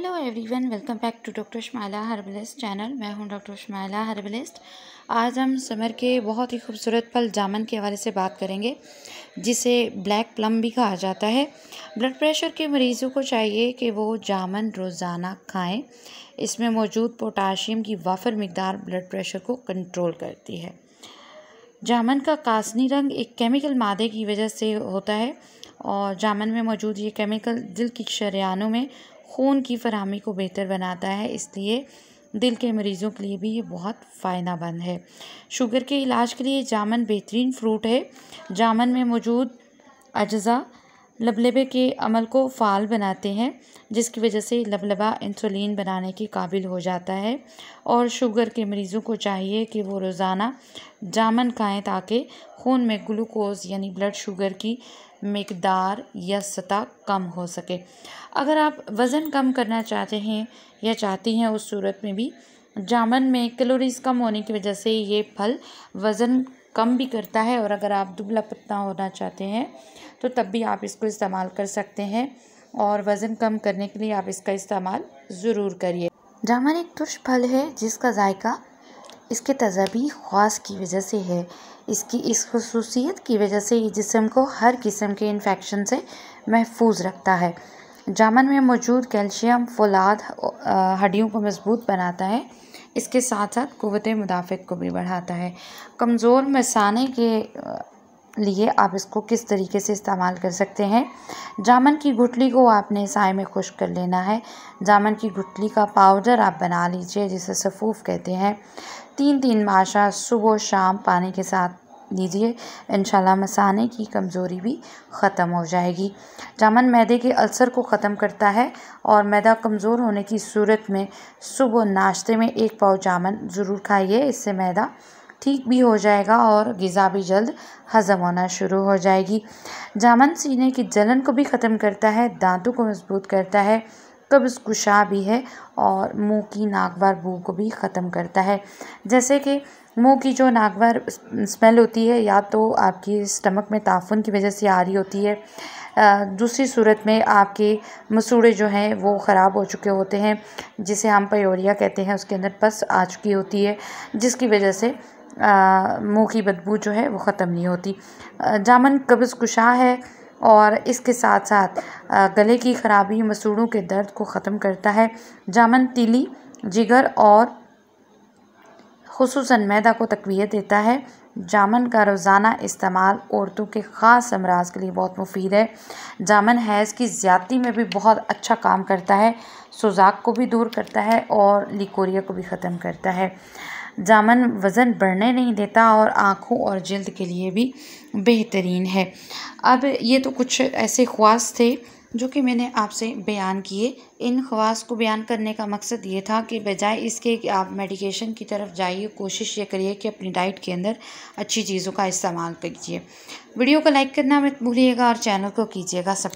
hello everyone welcome back to doctor Shamala herbalist channel मैं हूं doctor Shamala herbalist आज हम समर के बहुत ही खूबसूरत फल जामन के हवाले से बात करेंगे जिसे ब्लैक प्लम भी कहा जाता है ब्लड प्रेशर के मरीज़ों को चाहिए कि वो जामन रोज़ाना खाएं इसमें मौजूद पोटाशियम की वाफर मकदार ब्लड प्रेशर को कंट्रोल करती है जामन का कासनी रंग एक केमिकल मादे की वजह से होता है और जामन में मौजूद ये केमिकल दिल की शरियानों में खून की फरहमी को बेहतर बनाता है इसलिए दिल के मरीज़ों के लिए भी ये बहुत फ़ायदेमंद है शुगर के इलाज के लिए जामन बेहतरीन फ्रूट है जामन में मौजूद अज्जा लबलबे के अमल को फ़ाल बनाते हैं जिसकी वजह से लबलबा इंसुलिन बनाने के काबिल हो जाता है और शुगर के मरीज़ों को चाहिए कि वो रोज़ाना जामन खाएं ताकि खून में ग्लूकोज यानी ब्लड शुगर की मकदार या सतह कम हो सके अगर आप वज़न कम करना चाहते हैं या चाहती हैं उस सूरत में भी जामन में कैलोरीज़ कम होने की वजह से ये फल वज़न कम भी करता है और अगर आप दुबला पतला होना चाहते हैं तो तब भी आप इसको इस्तेमाल कर सकते हैं और वज़न कम करने के लिए आप इसका इस्तेमाल ज़रूर करिए जामन एक तुर्श फल है जिसका जायका इसके तजबी ख़ास की वजह से है इसकी इस खसूसियत की वजह से ये जिसम को हर किस्म के इन्फेक्शन से महफूज रखता है जामन में मौजूद कैल्शियम फौलाद हड्डियों को मजबूत बनाता है इसके साथ साथ क़ुवत मुदाफ़त को भी बढ़ाता है कमज़ोर मसाने के लिए आप इसको किस तरीके से इस्तेमाल कर सकते हैं जामन की गुठली को आपने साय में खुश कर लेना है जामन की गुठली का पाउडर आप बना लीजिए जिसे सफ़ूफ कहते हैं तीन तीन माशा सुबह शाम पानी के साथ लीजिए इन मसाने की कमज़ोरी भी ख़त्म हो जाएगी जामन मैदे के अल्सर को ख़त्म करता है और मैदा कमज़ोर होने की सूरत में सुबह नाश्ते में एक पाव जामन ज़रूर खाइए इससे मैदा ठीक भी हो जाएगा और गज़ा भी जल्द हज़म होना शुरू हो जाएगी जामुन सीने की जलन को भी ख़त्म करता है दांतों को मजबूत करता है कुशा भी है और मुँह की नागवार बू को भी ख़त्म करता है जैसे कि मुँह की जो नागवार स्मेल होती है या तो आपकी स्टमक में ताफ़ुन की वजह से आ रही होती है दूसरी सूरत में आपके मसूड़े जो हैं वो ख़राब हो चुके होते हैं जिसे हम पयोरिया कहते हैं उसके अंदर पस आ चुकी होती है जिसकी वजह से मुँह की बदबू जो है वो ख़त्म नहीं होती जामन कब्ज़ कुशा है और इसके साथ साथ गले की खराबी मसूड़ों के दर्द को ख़त्म करता है जामन तिली जिगर और खसूस मैदा को तकवीत देता है जामन का रोज़ाना इस्तेमाल औरतों के ख़ास अमराज के लिए बहुत मुफीद है जामन हैज़ की ज़्यादा में भी बहुत अच्छा काम करता है सुजाक को भी दूर करता है और लिकोरिया को भी ख़त्म करता है जामन वज़न बढ़ने नहीं देता और आँखों और जल्द के लिए भी बेहतरीन है अब ये तो कुछ ऐसे ख़्वास थे जो कि मैंने आपसे बयान किए इन खवास को बयान करने का मकसद ये था कि बजाय इसके कि आप मेडिकेशन की तरफ जाइए कोशिश ये करिए कि अपनी डाइट के अंदर अच्छी चीज़ों का इस्तेमाल कीजिए वीडियो को लाइक करना मत भूलिएगा और चैनल को कीजिएगा सब